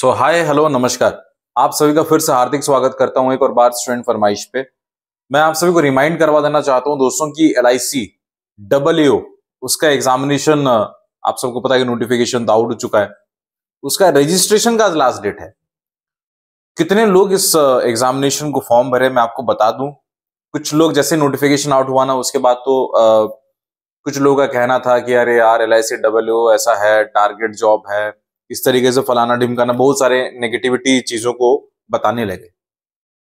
सो hi hello नमस्कार आप सभी का फिर से हार्दिक स्वागत करता हूं एक और बार स्टूडेंट फरमाइश पे मैं आप सभी को रिमाइंड करवा देना चाहता हूं दोस्तों की एल आई सी डबल उसका एग्जामिनेशन आप सबको पता है कि नोटिफिकेशन तो आउट हो चुका है उसका रजिस्ट्रेशन का आज लास्ट डेट है कितने लोग इस एग्जामिनेशन को फॉर्म भरे मैं आपको बता दूं कुछ लोग जैसे नोटिफिकेशन आउट हुआ ना उसके बाद तो आ, कुछ लोगों का कहना था कि अरे यार एल आई सी ऐसा है टारगेट जॉब है इस तरीके से फलाना ढिमकाना बहुत सारे नेगेटिविटी चीजों को बताने लगे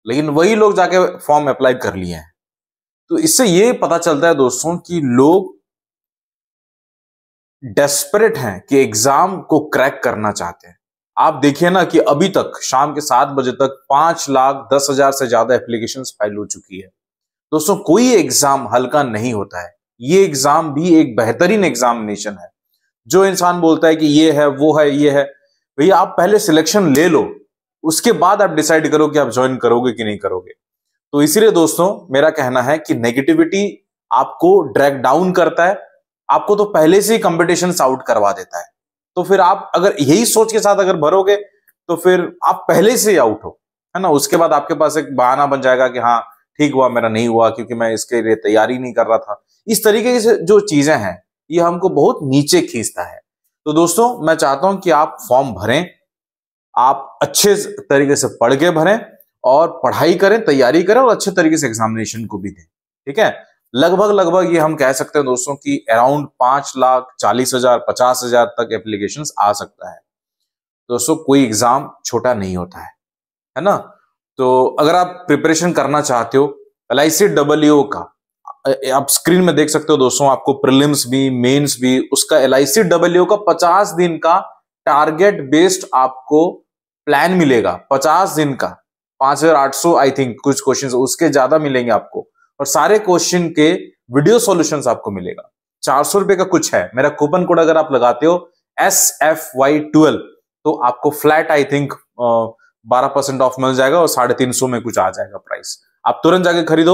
लेकिन वही लोग जाके फॉर्म अप्लाई कर लिए हैं तो इससे ये पता चलता है दोस्तों कि लोग डेस्परेट हैं कि एग्जाम को क्रैक करना चाहते हैं आप देखिए ना कि अभी तक शाम के सात बजे तक पांच लाख दस हजार से ज्यादा एप्लीकेशन फाइल हो चुकी है दोस्तों कोई एग्जाम हल्का नहीं होता है ये एग्जाम भी एक बेहतरीन एग्जामिनेशन है जो इंसान बोलता है कि ये है वो है ये है भैया आप पहले सिलेक्शन ले लो उसके बाद आप डिसाइड करो कि आप ज्वाइन करोगे कि नहीं करोगे तो इसीलिए दोस्तों मेरा कहना है कि नेगेटिविटी आपको ड्रैग डाउन करता है आपको तो पहले से ही कॉम्पिटिशन आउट करवा देता है तो फिर आप अगर यही सोच के साथ अगर भरोगे तो फिर आप पहले से ही आउट हो है ना उसके बाद आपके पास एक बहाना बन जाएगा कि हाँ ठीक हुआ मेरा नहीं हुआ क्योंकि मैं इसके लिए तैयारी नहीं कर रहा था इस तरीके की जो चीजें हैं ये हमको बहुत नीचे खींचता है तो दोस्तों मैं चाहता हूं कि आप फॉर्म भरें आप अच्छे तरीके से पढ़ के भरें और पढ़ाई करें तैयारी करें और अच्छे तरीके से एग्जामिनेशन को भी दें ठीक है लगभग लगभग ये हम कह सकते हैं दोस्तों कि अराउंड पांच लाख चालीस हजार पचास हजार तक एप्लीकेशन आ सकता है दोस्तों कोई एग्जाम छोटा नहीं होता है है ना तो अगर आप प्रिपरेशन करना चाहते हो एल आई सी का आप स्क्रीन में देख सकते हो दोस्तों आपको प्रिलिम्स भी मेंस भी उसका एल आई का पचास दिन का टारगेट बेस्ड आपको प्लान मिलेगा पचास दिन का पांच सौ आई थिंक कुछ क्वेश्चंस उसके ज्यादा मिलेंगे आपको और सारे क्वेश्चन के वीडियो सॉल्यूशंस आपको मिलेगा चार सौ रुपए का कुछ है मेरा कूपन कोड अगर आप लगाते हो एस एफ वाई ट्वेल्व तो आपको फ्लैट आई थिंक बारह परसेंट ऑफ मिल जाएगा और साढ़े तीन सौ में कुछ आ जाएगा प्राइस आप तुरंत जाके खरीदो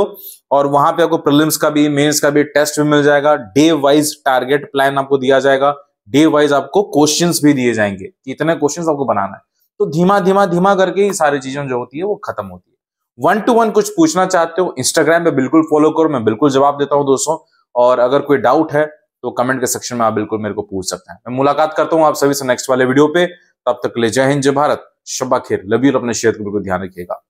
और वहां पे आपको प्रिलिम्स का भी मेंस का भी टेस्ट भी मिल जाएगा डे वाइज टारगेट प्लान आपको दिया जाएगा डे वाइज आपको क्वेश्चन भी दिए जाएंगे इतने क्वेश्चन आपको बनाना है तो धीमा धीमा धीमा करके ये सारी चीजें जो होती है वो खत्म होती है वन टू वन कुछ पूछना चाहते हो इंस्टाग्राम पे बिल्कुल फॉलो करो मैं बिल्कुल जवाब देता हूँ दोस्तों और अगर कोई डाउट है तो कमेंट के सेक्शन में आप बिल्कुल मेरे को पूछ सकते हैं मैं मुलाकात करता हूँ आप सभी से नेक्स्ट वाले वीडियो पे तब तक ले जय हिंद जय भारत शब्बा खेर लबीर अपने शेयर को बिल्कुल ध्यान रखिएगा